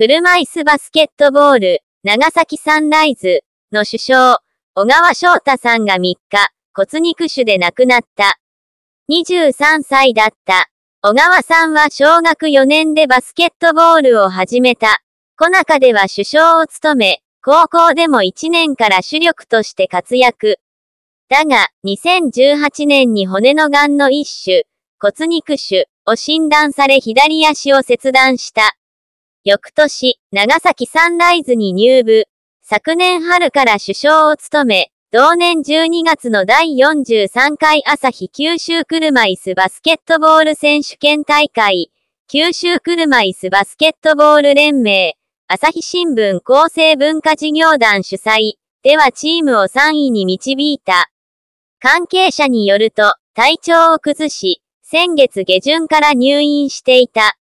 車椅子バスケットボール、長崎サンライズの首相、小川翔太さんが3日、骨肉腫で亡くなった。23歳だった。小川さんは小学4年でバスケットボールを始めた。小中では首相を務め、高校でも1年から主力として活躍。だが、2018年に骨の癌の一種、骨肉腫を診断され左足を切断した。翌年、長崎サンライズに入部。昨年春から首相を務め、同年12月の第43回朝日九州車椅子バスケットボール選手権大会、九州車椅子バスケットボール連盟、朝日新聞厚生文化事業団主催、ではチームを3位に導いた。関係者によると、体調を崩し、先月下旬から入院していた。